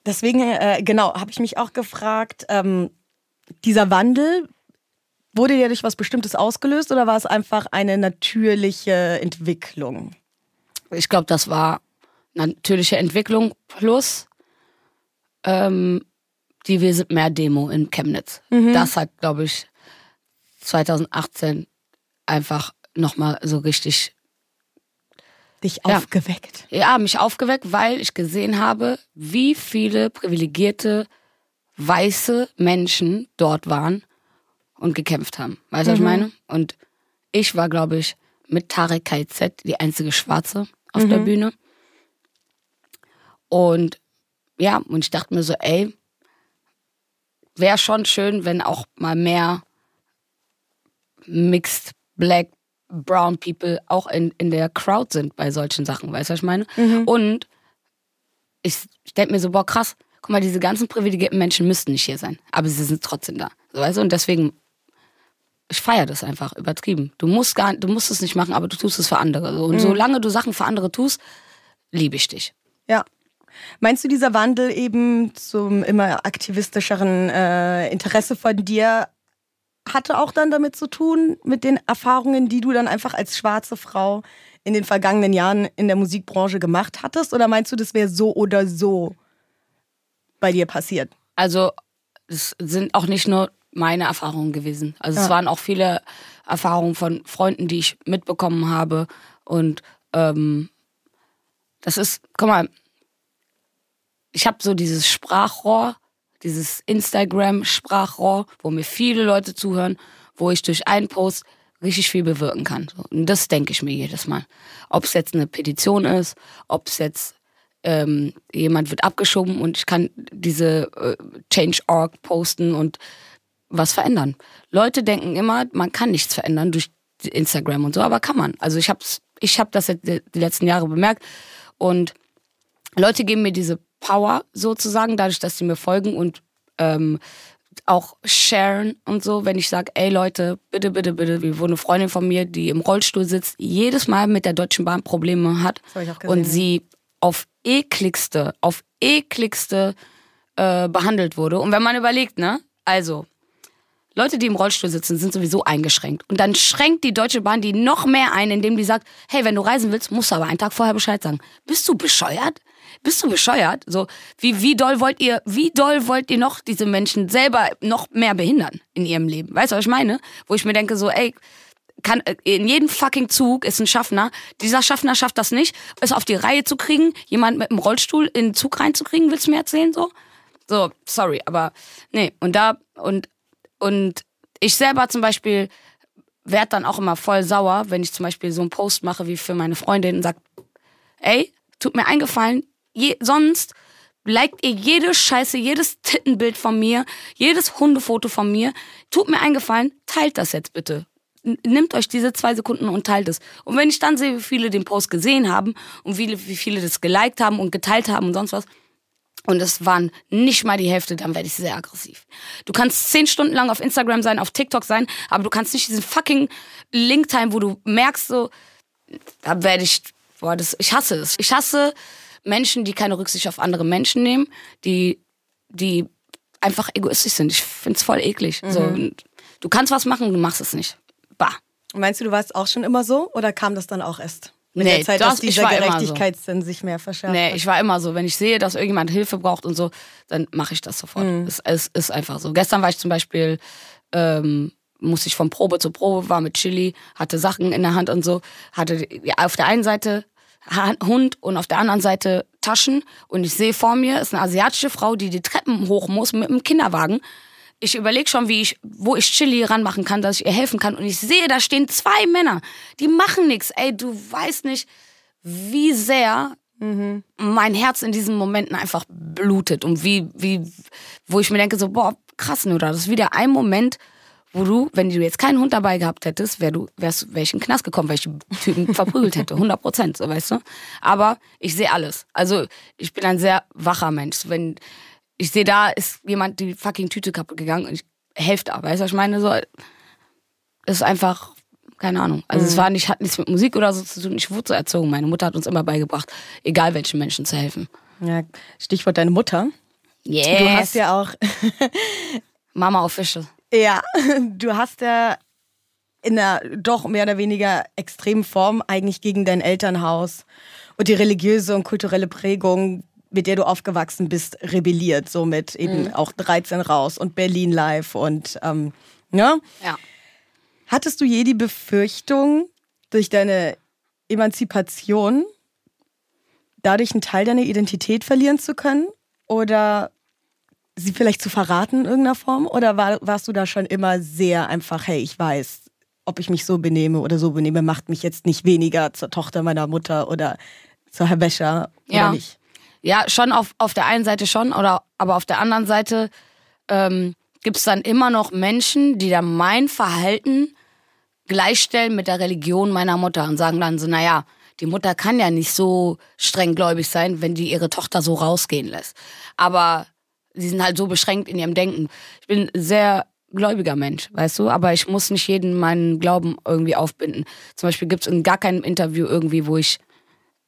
deswegen, äh, genau, habe ich mich auch gefragt, ähm, dieser Wandel Wurde dir durch was Bestimmtes ausgelöst oder war es einfach eine natürliche Entwicklung? Ich glaube, das war natürliche Entwicklung plus ähm, die Wir sind mehr Demo in Chemnitz. Mhm. Das hat, glaube ich, 2018 einfach nochmal so richtig. Dich ja, aufgeweckt. Ja, mich aufgeweckt, weil ich gesehen habe, wie viele privilegierte weiße Menschen dort waren und gekämpft haben. Weißt du, mhm. was ich mhm. meine? Und ich war, glaube ich, mit Tarek KZ die einzige Schwarze auf mhm. der Bühne. Und ja, und ich dachte mir so, ey, wäre schon schön, wenn auch mal mehr Mixed Black Brown People auch in, in der Crowd sind bei solchen Sachen, weißt du, was ich meine? Mhm. Und ich, ich denke mir so, boah, krass, guck mal, diese ganzen privilegierten Menschen müssten nicht hier sein, aber sie sind trotzdem da. weißt du? Und deswegen ich feiere das einfach übertrieben. Du musst gar, du musst es nicht machen, aber du tust es für andere. Und mhm. solange du Sachen für andere tust, liebe ich dich. Ja. Meinst du, dieser Wandel eben zum immer aktivistischeren äh, Interesse von dir hatte auch dann damit zu tun, mit den Erfahrungen, die du dann einfach als schwarze Frau in den vergangenen Jahren in der Musikbranche gemacht hattest? Oder meinst du, das wäre so oder so bei dir passiert? Also es sind auch nicht nur meine Erfahrungen gewesen. Also ja. es waren auch viele Erfahrungen von Freunden, die ich mitbekommen habe. Und ähm, das ist, guck mal, ich habe so dieses Sprachrohr, dieses Instagram-Sprachrohr, wo mir viele Leute zuhören, wo ich durch einen Post richtig viel bewirken kann. Und das denke ich mir jedes Mal. Ob es jetzt eine Petition ist, ob es jetzt ähm, jemand wird abgeschoben und ich kann diese äh, Change.org posten und was verändern. Leute denken immer, man kann nichts verändern durch Instagram und so, aber kann man. Also ich habe ich hab das jetzt die letzten Jahre bemerkt und Leute geben mir diese Power sozusagen, dadurch, dass sie mir folgen und ähm, auch sharen und so, wenn ich sage, ey Leute, bitte, bitte, bitte, wie wo eine Freundin von mir, die im Rollstuhl sitzt, jedes Mal mit der Deutschen Bahn Probleme hat gesehen, und sie auf ekligste, auf ekligste äh, behandelt wurde. Und wenn man überlegt, ne, also Leute, die im Rollstuhl sitzen, sind sowieso eingeschränkt. Und dann schränkt die Deutsche Bahn die noch mehr ein, indem die sagt, hey, wenn du reisen willst, musst du aber einen Tag vorher Bescheid sagen. Bist du bescheuert? Bist du bescheuert? So, wie, wie doll wollt ihr, wie doll wollt ihr noch diese Menschen selber noch mehr behindern in ihrem Leben? Weißt du, was ich meine? Wo ich mir denke, so, ey, kann, äh, in jedem fucking Zug ist ein Schaffner. Dieser Schaffner schafft das nicht, es auf die Reihe zu kriegen, jemand mit dem Rollstuhl in den Zug reinzukriegen, willst du mir erzählen, so? So, sorry, aber nee, und da, und und ich selber zum Beispiel werde dann auch immer voll sauer, wenn ich zum Beispiel so einen Post mache wie für meine Freundin und sag, ey, tut mir eingefallen, je, sonst liked ihr jede Scheiße, jedes Tittenbild von mir, jedes Hundefoto von mir. Tut mir eingefallen, teilt das jetzt bitte. Nimmt euch diese zwei Sekunden und teilt es. Und wenn ich dann sehe, wie viele den Post gesehen haben und wie, wie viele das geliked haben und geteilt haben und sonst was, und es waren nicht mal die Hälfte, dann werde ich sehr aggressiv. Du kannst zehn Stunden lang auf Instagram sein, auf TikTok sein, aber du kannst nicht diesen fucking Link teilen, wo du merkst, so, da werde ich, boah, das, ich hasse es. Ich hasse Menschen, die keine Rücksicht auf andere Menschen nehmen, die, die einfach egoistisch sind. Ich finde es voll eklig. Mhm. So, du kannst was machen, du machst es nicht. Bah. Meinst du, du warst auch schon immer so oder kam das dann auch erst? Mit nee, der Zeit, das, dass dieser Gerechtigkeitssinn so. sich mehr verschärft. Nee, ich war immer so. Wenn ich sehe, dass irgendjemand Hilfe braucht und so, dann mache ich das sofort. Mhm. Es, es, ist einfach so. Gestern war ich zum Beispiel, ähm, musste ich von Probe zu Probe, war mit Chili, hatte Sachen in der Hand und so. Hatte ja, auf der einen Seite Hund und auf der anderen Seite Taschen. Und ich sehe vor mir, ist eine asiatische Frau, die die Treppen hoch muss mit einem Kinderwagen ich überlege schon, wie ich, wo ich Chili ranmachen kann, dass ich ihr helfen kann. Und ich sehe, da stehen zwei Männer, die machen nichts. Ey, du weißt nicht, wie sehr mhm. mein Herz in diesen Momenten einfach blutet und wie, wie, wo ich mir denke, so, boah, krass, nur das ist wieder ein Moment, wo du, wenn du jetzt keinen Hund dabei gehabt hättest, wär du, wärst, du, wär ich in den Knast gekommen, weil ich Typen verprügelt hätte. 100 Prozent, so weißt du. Aber ich sehe alles. Also ich bin ein sehr wacher Mensch. Wenn, ich sehe, da ist jemand die fucking Tüte kaputt gegangen und ich helfe da. Weißt du, was ich meine? So, das ist einfach, keine Ahnung. Also mhm. es war nicht, hat nichts mit Musik oder so zu tun. Ich wurde so erzogen. Meine Mutter hat uns immer beigebracht, egal welchen Menschen zu helfen. Ja, Stichwort deine Mutter. Yes. Du hast ja auch. Mama Official. Ja, du hast ja in einer doch mehr oder weniger extremen Form eigentlich gegen dein Elternhaus und die religiöse und kulturelle Prägung mit der du aufgewachsen bist, rebelliert. somit eben mhm. auch 13 raus und Berlin Live und ähm, ne? Ja. Hattest du je die Befürchtung, durch deine Emanzipation dadurch einen Teil deiner Identität verlieren zu können? Oder sie vielleicht zu verraten in irgendeiner Form? Oder war, warst du da schon immer sehr einfach, hey, ich weiß, ob ich mich so benehme oder so benehme, macht mich jetzt nicht weniger zur Tochter meiner Mutter oder zur Herr Wäscher ja. oder nicht? Ja, schon auf, auf der einen Seite schon, oder, aber auf der anderen Seite ähm, gibt es dann immer noch Menschen, die dann mein Verhalten gleichstellen mit der Religion meiner Mutter und sagen dann so, naja, die Mutter kann ja nicht so strenggläubig sein, wenn die ihre Tochter so rausgehen lässt. Aber sie sind halt so beschränkt in ihrem Denken. Ich bin sehr gläubiger Mensch, weißt du? Aber ich muss nicht jeden meinen Glauben irgendwie aufbinden. Zum Beispiel gibt es in gar keinem Interview irgendwie, wo ich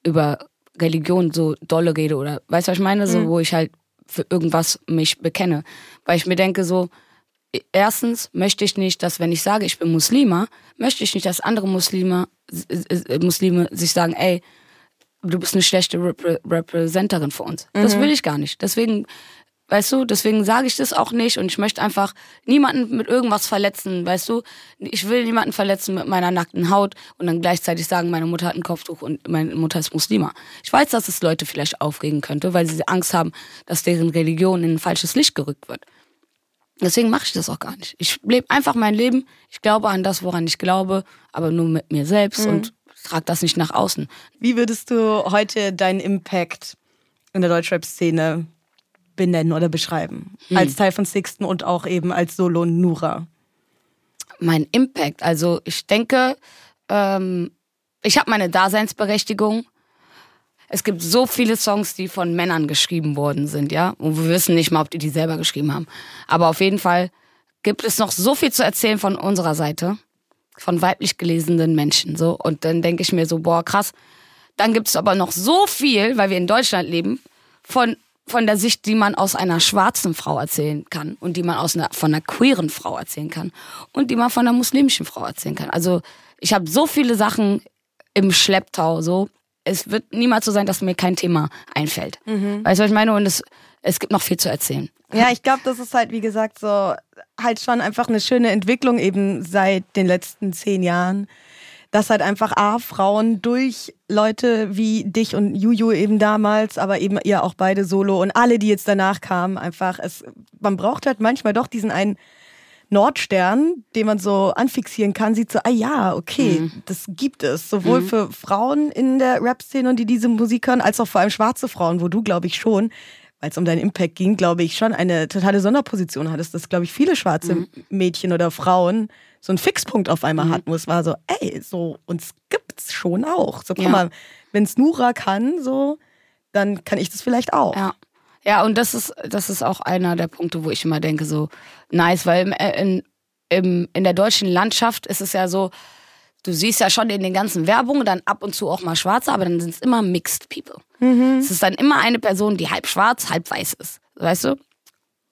über Religion so dolle rede oder weißt du, was ich meine? So, mhm. wo ich halt für irgendwas mich bekenne. Weil ich mir denke so, e, erstens möchte ich nicht, dass wenn ich sage, ich bin Muslima, möchte ich nicht, dass andere Muslime, Muslime sich sagen, ey, du bist eine schlechte Repre Repräsentantin für uns. Mhm. Das will ich gar nicht. Deswegen Weißt du, deswegen sage ich das auch nicht und ich möchte einfach niemanden mit irgendwas verletzen, weißt du? Ich will niemanden verletzen mit meiner nackten Haut und dann gleichzeitig sagen, meine Mutter hat ein Kopftuch und meine Mutter ist Muslima. Ich weiß, dass es Leute vielleicht aufregen könnte, weil sie Angst haben, dass deren Religion in ein falsches Licht gerückt wird. Deswegen mache ich das auch gar nicht. Ich lebe einfach mein Leben. Ich glaube an das, woran ich glaube, aber nur mit mir selbst mhm. und trage das nicht nach außen. Wie würdest du heute deinen Impact in der Deutschrap-Szene benennen oder beschreiben? Hm. Als Teil von Sixten und auch eben als Solo Nura. Mein Impact. Also ich denke, ähm, ich habe meine Daseinsberechtigung. Es gibt so viele Songs, die von Männern geschrieben worden sind, ja. Und wir wissen nicht mal, ob die die selber geschrieben haben. Aber auf jeden Fall gibt es noch so viel zu erzählen von unserer Seite, von weiblich gelesenen Menschen, so. Und dann denke ich mir so, boah, krass. Dann gibt es aber noch so viel, weil wir in Deutschland leben, von von der Sicht, die man aus einer schwarzen Frau erzählen kann und die man aus einer, von einer queeren Frau erzählen kann und die man von einer muslimischen Frau erzählen kann. Also ich habe so viele Sachen im Schlepptau so. Es wird niemals so sein, dass mir kein Thema einfällt. Mhm. Weißt du, was ich meine? Und es, es gibt noch viel zu erzählen. Ja, ich glaube, das ist halt, wie gesagt, so halt schon einfach eine schöne Entwicklung eben seit den letzten zehn Jahren dass halt einfach A, Frauen durch Leute wie dich und Juju eben damals, aber eben ihr auch beide solo und alle, die jetzt danach kamen, einfach, es, man braucht halt manchmal doch diesen einen Nordstern, den man so anfixieren kann, sieht so, ah ja, okay, mhm. das gibt es. Sowohl mhm. für Frauen in der Rap-Szene und die diese Musik hören, als auch vor allem schwarze Frauen, wo du, glaube ich, schon als um deinen Impact ging, glaube ich, schon eine totale Sonderposition hattest, dass, glaube ich, viele schwarze mhm. Mädchen oder Frauen so einen Fixpunkt auf einmal mhm. hatten, wo es war so, ey, so uns gibt's schon auch. So, guck ja. mal, wenn es Nura kann, so, dann kann ich das vielleicht auch. Ja. Ja, und das ist, das ist auch einer der Punkte, wo ich immer denke, so nice, weil im, äh, im, in der deutschen Landschaft ist es ja so, du siehst ja schon in den ganzen Werbungen dann ab und zu auch mal Schwarze, aber dann sind es immer Mixed People. Mhm. Es ist dann immer eine Person, die halb schwarz, halb weiß ist, weißt du?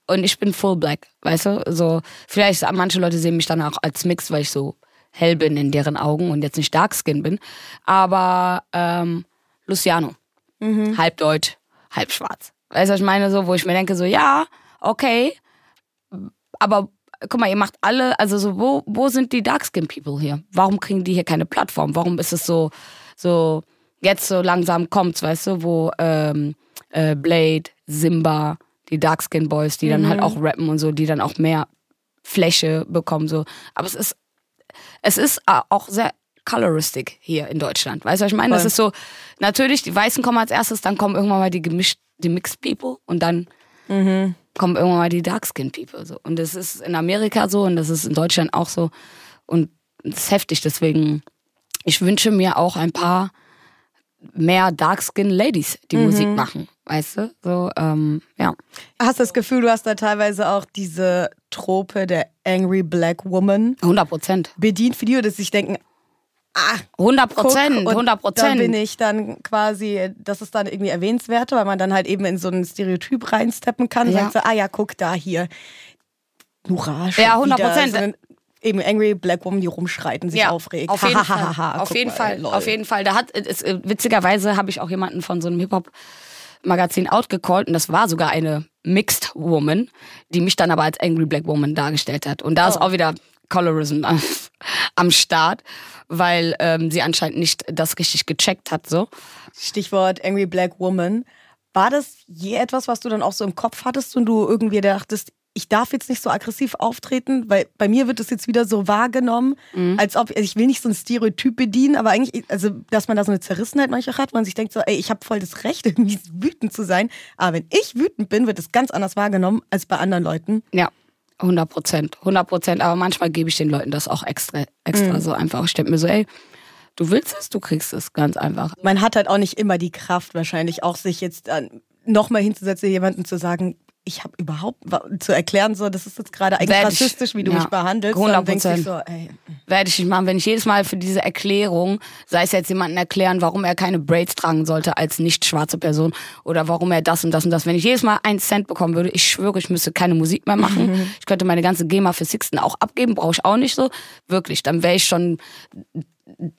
Und ich bin full black, weißt du? So, vielleicht manche Leute sehen mich dann auch als Mixed, weil ich so hell bin in deren Augen und jetzt nicht dark skin bin. Aber ähm, Luciano, mhm. halb deutsch, halb schwarz. Weißt du, was ich meine? So, wo ich mir denke, so, ja, okay, aber guck mal, ihr macht alle, also so, wo, wo sind die Dark Skin People hier? Warum kriegen die hier keine Plattform? Warum ist es so, so, jetzt so langsam kommt's, weißt du, wo ähm, äh, Blade, Simba, die Dark Skin Boys, die mhm. dann halt mhm. auch rappen und so, die dann auch mehr Fläche bekommen, so. Aber es ist, es ist auch sehr coloristic hier in Deutschland. Weißt du, was ich meine? Voll. Das ist so, natürlich, die Weißen kommen als erstes, dann kommen irgendwann mal die gemischt, die Mixed People und dann. Mhm kommen irgendwann mal die Dark Skin People so. Und das ist in Amerika so und das ist in Deutschland auch so und das ist heftig. Deswegen, ich wünsche mir auch ein paar mehr Dark Skin Ladies, die mhm. Musik machen, weißt du? So, ähm, ja. Hast du das Gefühl, du hast da teilweise auch diese Trope der Angry Black Woman 100 bedient für die, dass sich denken, Ah, 100 Prozent, 100 Prozent. Dann bin ich dann quasi, das ist dann irgendwie erwähnenswert, weil man dann halt eben in so ein Stereotyp reinsteppen kann. Ja. Und so, ah ja, guck da hier. Hurra, Nura, Ja, 100 Prozent. So eben Angry Black Woman, die rumschreiten, sich ja, aufregt. Auf jeden ha, Fall. Ha, ha, auf, jeden mal, Fall. auf jeden Fall. Da hat, es, äh, witzigerweise habe ich auch jemanden von so einem Hip-Hop- Magazin outgecallt und das war sogar eine Mixed Woman, die mich dann aber als Angry Black Woman dargestellt hat. Und da oh. ist auch wieder Colorism am Start weil ähm, sie anscheinend nicht das richtig gecheckt hat. So. Stichwort Angry Black Woman. War das je etwas, was du dann auch so im Kopf hattest und du irgendwie dachtest, ich darf jetzt nicht so aggressiv auftreten, weil bei mir wird es jetzt wieder so wahrgenommen, mhm. als ob also ich will nicht so ein Stereotyp bedienen, aber eigentlich, also dass man da so eine Zerrissenheit manchmal hat, man sich denkt so, ey, ich habe voll das Recht, irgendwie wütend zu sein. Aber wenn ich wütend bin, wird es ganz anders wahrgenommen als bei anderen Leuten. Ja. 100 Prozent, 100 Prozent. Aber manchmal gebe ich den Leuten das auch extra, extra mhm. so einfach. Ich denke mir so, ey, du willst es, du kriegst es, ganz einfach. Man hat halt auch nicht immer die Kraft wahrscheinlich, auch sich jetzt nochmal hinzusetzen, jemandem zu sagen, ich habe überhaupt zu erklären, so, das ist jetzt gerade eigentlich Werd rassistisch, wie du ja. mich behandelst. 100 ich So, ey. Äh. Werde ich nicht machen. Wenn ich jedes Mal für diese Erklärung, sei es jetzt jemanden erklären, warum er keine Braids tragen sollte als nicht schwarze Person oder warum er das und das und das, wenn ich jedes Mal einen Cent bekommen würde, ich schwöre, ich müsste keine Musik mehr machen. Ich könnte meine ganze GEMA für Sixten auch abgeben, brauche ich auch nicht so. Wirklich, dann wäre ich schon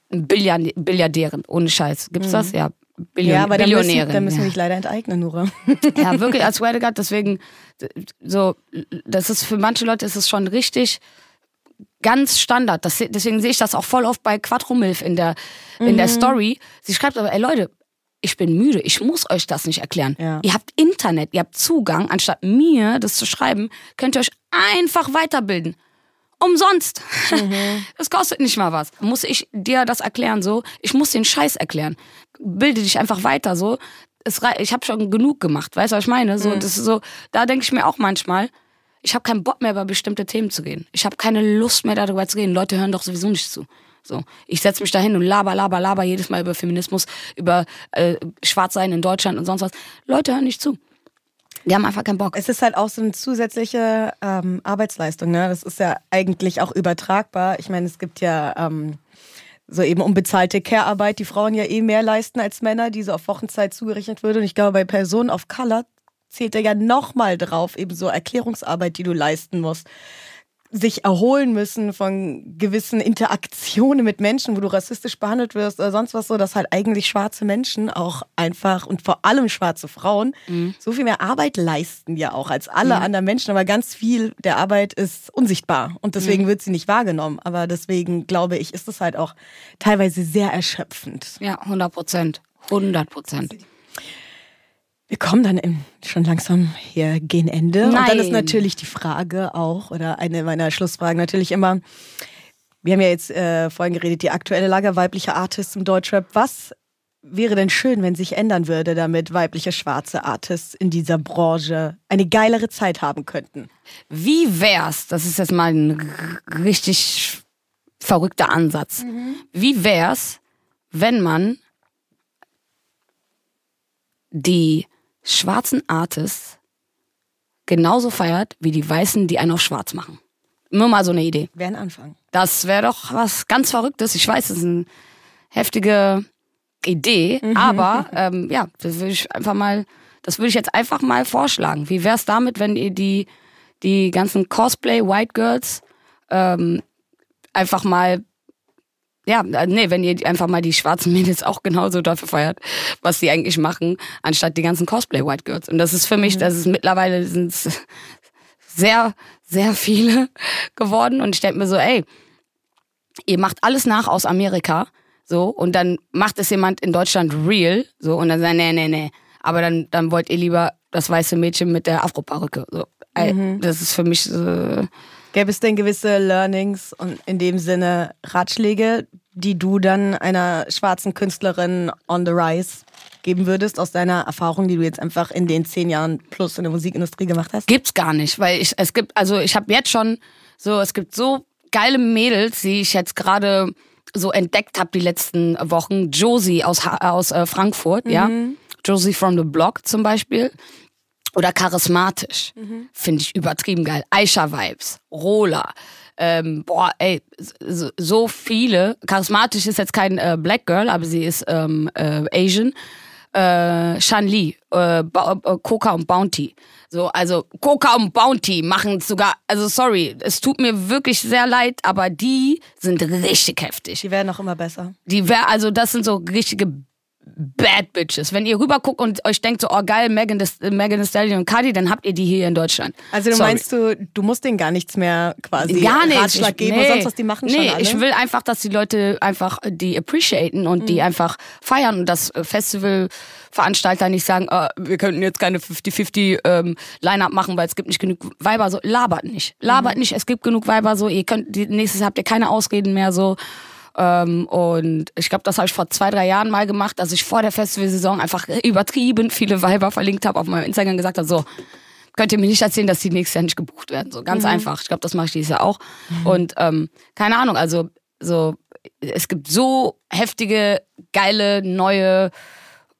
Billiard Billiardärin, ohne Scheiß. Gibt's mhm. das? Ja, Billion ja, aber Billionärin. Da müssen, müssen ja. wir dich leider enteignen, Nora. ja, wirklich, als swear to God, deswegen, so, das ist für manche Leute ist es schon richtig ganz Standard. Das, deswegen sehe ich das auch voll oft bei Quadrumilf in der, mhm. in der Story. Sie schreibt aber, ey Leute, ich bin müde, ich muss euch das nicht erklären. Ja. Ihr habt Internet, ihr habt Zugang, anstatt mir das zu schreiben, könnt ihr euch einfach weiterbilden. Umsonst. Mhm. Das kostet nicht mal was. Muss ich dir das erklären so? Ich muss den Scheiß erklären bilde dich einfach weiter so. Es, ich habe schon genug gemacht, weißt du, was ich meine? So, mhm. das ist so, da denke ich mir auch manchmal, ich habe keinen Bock mehr über bestimmte Themen zu gehen. Ich habe keine Lust mehr darüber zu reden. Leute hören doch sowieso nicht zu. So, ich setze mich da hin und laber, laber, laber jedes Mal über Feminismus, über äh, Schwarzsein in Deutschland und sonst was. Leute hören nicht zu. Die haben einfach keinen Bock. Es ist halt auch so eine zusätzliche ähm, Arbeitsleistung. Ne? Das ist ja eigentlich auch übertragbar. Ich meine, es gibt ja ähm, so eben unbezahlte Care-Arbeit, die Frauen ja eh mehr leisten als Männer, die so auf Wochenzeit zugerechnet würde. Und ich glaube, bei Personen of Color zählt er ja nochmal drauf, eben so Erklärungsarbeit, die du leisten musst sich erholen müssen von gewissen Interaktionen mit Menschen, wo du rassistisch behandelt wirst oder sonst was so, dass halt eigentlich schwarze Menschen auch einfach und vor allem schwarze Frauen mhm. so viel mehr Arbeit leisten ja auch als alle mhm. anderen Menschen, aber ganz viel der Arbeit ist unsichtbar und deswegen mhm. wird sie nicht wahrgenommen. Aber deswegen glaube ich, ist es halt auch teilweise sehr erschöpfend. Ja, 100 Prozent, 100 Prozent. Wir kommen dann im, schon langsam hier gegen Ende. Nein. Und dann ist natürlich die Frage auch, oder eine meiner Schlussfragen natürlich immer, wir haben ja jetzt äh, vorhin geredet, die aktuelle Lage weiblicher Artists im Deutschrap. Was wäre denn schön, wenn sich ändern würde, damit weibliche schwarze Artists in dieser Branche eine geilere Zeit haben könnten? Wie wär's, das ist jetzt mal ein richtig verrückter Ansatz, mhm. wie wär's, wenn man die schwarzen Artists genauso feiert wie die Weißen, die einen auf schwarz machen. Nur mal so eine Idee. Wäre ein Anfang. Das wäre doch was ganz Verrücktes. Ich weiß, das ist eine heftige Idee, mhm. aber ähm, ja, das würde ich einfach mal, das würde ich jetzt einfach mal vorschlagen. Wie wäre es damit, wenn ihr die, die ganzen Cosplay White Girls ähm, einfach mal ja, äh, nee, wenn ihr einfach mal die schwarzen Mädels auch genauso dafür feiert, was sie eigentlich machen, anstatt die ganzen Cosplay-White Girls. Und das ist für mich, mhm. das ist mittlerweile sind sehr, sehr viele geworden. Und ich denke mir so, ey, ihr macht alles nach aus Amerika, so, und dann macht es jemand in Deutschland real, so, und dann sagt, nee, nee, nee. Aber dann, dann wollt ihr lieber das weiße Mädchen mit der afro parücke So. Mhm. Das ist für mich. so. Äh, Gäbe es denn gewisse Learnings und in dem Sinne Ratschläge, die du dann einer schwarzen Künstlerin on the rise geben würdest aus deiner Erfahrung, die du jetzt einfach in den zehn Jahren plus in der Musikindustrie gemacht hast? Gibt's gar nicht, weil ich es gibt also ich habe jetzt schon so es gibt so geile Mädels, die ich jetzt gerade so entdeckt habe die letzten Wochen. Josie aus aus äh, Frankfurt, mhm. ja. Josie from the Block zum Beispiel. Oder charismatisch. Mhm. Finde ich übertrieben geil. Aisha Vibes, Rola, ähm, boah, ey, so viele. Charismatisch ist jetzt kein äh, Black Girl, aber sie ist ähm, äh, Asian. Äh, Shan Li, äh, äh, Coca und Bounty. So, also Coca und Bounty machen sogar, also sorry, es tut mir wirklich sehr leid, aber die sind richtig heftig. Die werden noch immer besser. Die wär, also das sind so richtige Bad Bitches. Wenn ihr rüberguckt und euch denkt so, oh geil, Megan, das, Megan Thee Stallion und Cardi, dann habt ihr die hier in Deutschland. Also du Sorry. meinst du, du musst denen gar nichts mehr quasi gar nichts. Ratschlag geben ich, nee, sonst was, die machen nee, schon alle? ich will einfach, dass die Leute einfach äh, die appreciaten und mhm. die einfach feiern und das äh, Festivalveranstalter nicht sagen, oh, wir könnten jetzt keine 50-50 ähm, Line-Up machen, weil es gibt nicht genug Weiber. So, labert nicht. Labert mhm. nicht, es gibt genug Weiber. So, ihr könnt, nächstes habt ihr keine Ausreden mehr. So, ähm, und ich glaube, das habe ich vor zwei, drei Jahren mal gemacht, dass ich vor der Festivalsaison einfach übertrieben viele Weiber verlinkt habe auf meinem Instagram gesagt habe, so, könnt ihr mir nicht erzählen, dass die nächstes Jahr nicht gebucht werden. So ganz mhm. einfach. Ich glaube, das mache ich dieses Jahr auch. Mhm. Und ähm, keine Ahnung, also so, es gibt so heftige, geile, neue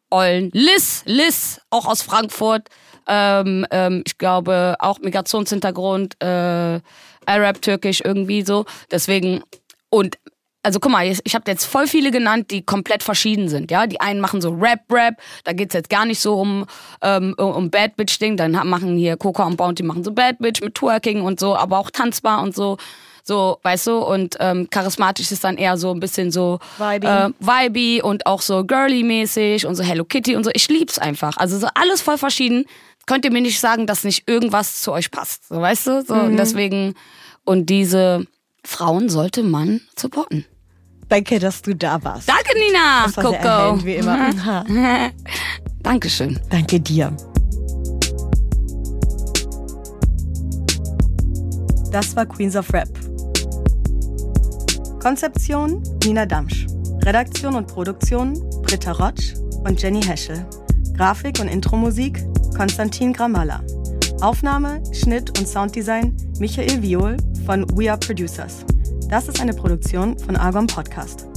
Ollen. Liz, Liz, auch aus Frankfurt. Ähm, ähm, ich glaube, auch Migrationshintergrund, äh, Arab, Türkisch, irgendwie so. Deswegen, und also guck mal, ich habe jetzt voll viele genannt, die komplett verschieden sind. Ja, die einen machen so Rap, Rap, da geht's jetzt gar nicht so um ähm, um Bad Bitch Ding. Dann machen hier Coco und Bounty machen so Bad Bitch mit Twerking und so, aber auch tanzbar und so. So, weißt du, und ähm, charismatisch ist dann eher so ein bisschen so Vibe äh, vibey und auch so girly-mäßig und so Hello Kitty und so. Ich lieb's einfach. Also so alles voll verschieden. Könnt ihr mir nicht sagen, dass nicht irgendwas zu euch passt. So, weißt du? So, mhm. und deswegen, und diese Frauen sollte man supporten. Danke, dass du da warst. Danke, Nina. Das war Coco. Sehr erhellend, wie immer. Mhm. Dankeschön. Danke dir. Das war Queens of Rap. Konzeption Nina Damsch. Redaktion und Produktion Britta Rotsch und Jenny Heschel. Grafik und Intro-Musik Konstantin Gramalla. Aufnahme, Schnitt und Sounddesign Michael Viol von We Are Producers. Das ist eine Produktion von Argon Podcast.